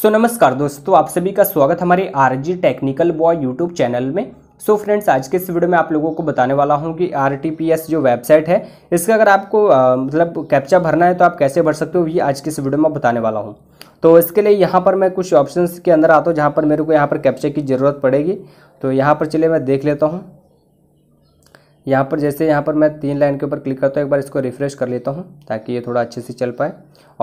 सो so, नमस्कार दोस्तों आप सभी का स्वागत हमारे RG technical boy YouTube channel में सो so फ्रेंड्स आज के इस वीडियो में आप लोगों को बताने वाला हूं कि आर जो वेबसाइट है इसका अगर आपको आ, मतलब कैप्चा भरना है तो आप कैसे भर सकते हो ये आज के इस वीडियो में बताने वाला हूं तो इसके लिए यहाँ पर मैं कुछ ऑप्शन के अंदर आता हूँ जहाँ पर मेरे को यहाँ पर कैप्चा की ज़रूरत पड़ेगी तो यहाँ पर चले मैं देख लेता हूँ यहाँ पर जैसे यहाँ पर मैं तीन लाइन के ऊपर क्लिक करता हूँ एक बार इसको रिफ्रेश कर लेता हूँ ताकि ये थोड़ा अच्छे से चल पाए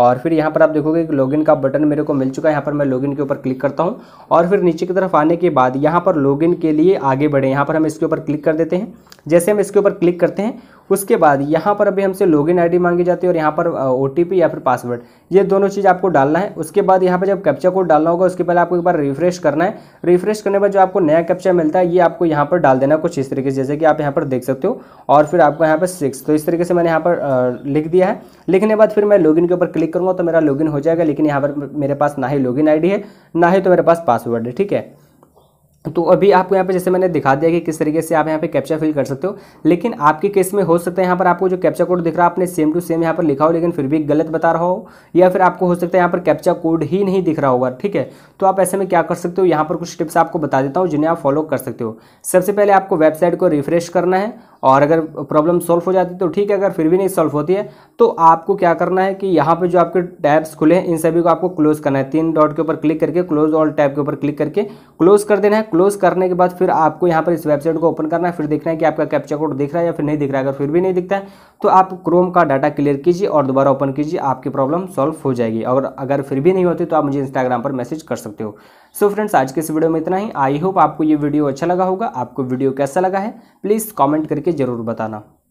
और फिर यहाँ पर आप देखोगे कि लॉगिन का बटन मेरे को मिल चुका है यहाँ पर मैं लॉगिन के ऊपर क्लिक करता हूँ और फिर नीचे की तरफ आने के बाद यहाँ पर लॉगिन के लिए आगे बढ़े यहाँ पर हम इसके ऊपर क्लिक कर देते हैं जैसे हम इसके ऊपर क्लिक करते हैं उसके बाद यहाँ पर अभी हमसे लॉगिन आईडी मांगी जाती है और यहाँ पर ओटीपी या फिर पासवर्ड ये दोनों चीज़ आपको डालना है उसके बाद यहाँ पर जब कैप्चा कोड डालना होगा उसके पहले आपको एक बार रिफ्रेश करना है रिफ्रेश करने पर जो आपको नया कैप्चा मिलता है ये आपको यहाँ पर डाल देना कुछ इस तरीके से जैसे कि आप यहाँ पर देख सकते हो और फिर आपको यहाँ पर सिक्स तो इस तरीके से मैंने यहाँ पर लिख दिया है लिखने के बाद फिर मैं लॉगिन के ऊपर क्लिक करूँगा तो मेरा लॉगिन हो जाएगा लेकिन यहाँ पर मेरे पास ना ही लॉगिन आईडी है ना ही तो मेरे पास पासवर्ड है ठीक है तो अभी आपको यहाँ पे जैसे मैंने दिखा दिया कि किस तरीके से आप यहाँ पे कैप्चा फिल कर सकते हो लेकिन आपके केस में हो सकता है यहाँ पर आपको जो कैप्चा कोड दिख रहा है आपने सेम टू सेम यहाँ पर लिखा हो लेकिन फिर भी गलत बता रहा हो या फिर आपको हो सकता है यहाँ पर कैप्चा कोड ही नहीं दिख रहा होगा ठीक है तो आप ऐसे में क्या कर सकते हो यहाँ पर कुछ टिप्स आपको बता देता हूँ जिन्हें आप फॉलो कर सकते हो सबसे पहले आपको वेबसाइट को रिफ्रेश करना है और अगर प्रॉब्लम सॉल्व हो जाती है तो ठीक है अगर फिर भी नहीं सॉल्व होती है तो आपको क्या करना है कि यहाँ पर जो आपके टैब्स खुले हैं इन सभी को आपको क्लोज करना है तीन डॉट के ऊपर क्लिक करके क्लोज ऑल टैब के ऊपर क्लिक करके क्लोज कर देना है क्लोज करने के बाद फिर आपको यहाँ पर इस वेबसाइट को ओपन करना है फिर देखना है कि आपका कैप्चा कोड दिख रहा है या फिर नहीं दिख रहा है अगर फिर भी नहीं दिखता है तो आप क्रोम का डाटा क्लियर कीजिए और दोबारा ओपन कीजिए आपकी प्रॉब्लम सॉल्व हो जाएगी और अगर फिर भी नहीं होती तो आप मुझे इंस्टाग्राम पर मैसेज कर सकते हो सो so फ्रेंड्स आज के इस वीडियो में इतना ही आई होप आपको ये वीडियो अच्छा लगा होगा आपको वीडियो कैसा लगा है प्लीज़ कॉमेंट करके ज़रूर बताना